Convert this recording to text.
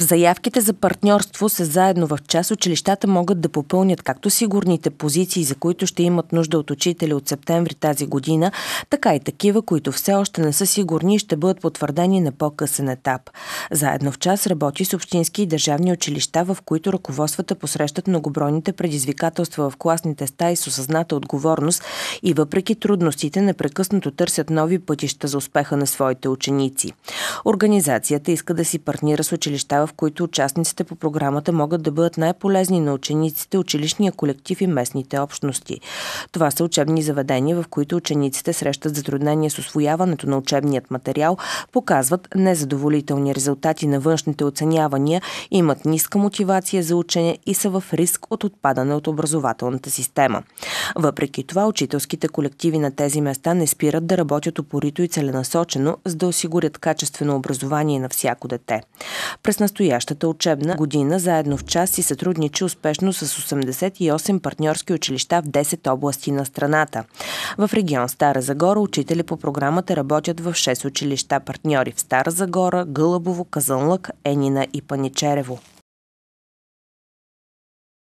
В заявките за партньорство се заедно в час училищата могат да попълнят както сигурните позиции, за които ще имат нужда от учители от септември тази година, така и такива, които все още не са сигурни и ще бъдат потвърдени на по-късен етап. Заедно в час работи с общински и държавни училища, в които ръководствата посрещат многобройните предизвикателства в класните стаи с осъзната отговорност и въпреки трудностите непрекъснато търсят нови пътища за успеха на своите ученици. Организацията иска да си партнира с училища в в които участниците по програмата могат да бъдат най-полезни на учениците, училищния колектив и местните общности. Това са учебни заведения, в които учениците срещат затруднения с освояването на учебният материал, показват незадоволителни резултати на външните оценявания, имат ниска мотивация за учене и са в риск от отпадане от образователната система. Въпреки това, учителските колективи на тези места не спират да работят упорито и целенасочено, за да осигурят качествено образование на всяко дете. През настоящата учебна година заедно в час си сътрудничи успешно с 88 партньорски училища в 10 области на страната. В регион Стара Загора учители по програмата работят в 6 училища партньори в Стара Загора, Гълъбово, Казанлък, Енина и Паничерево.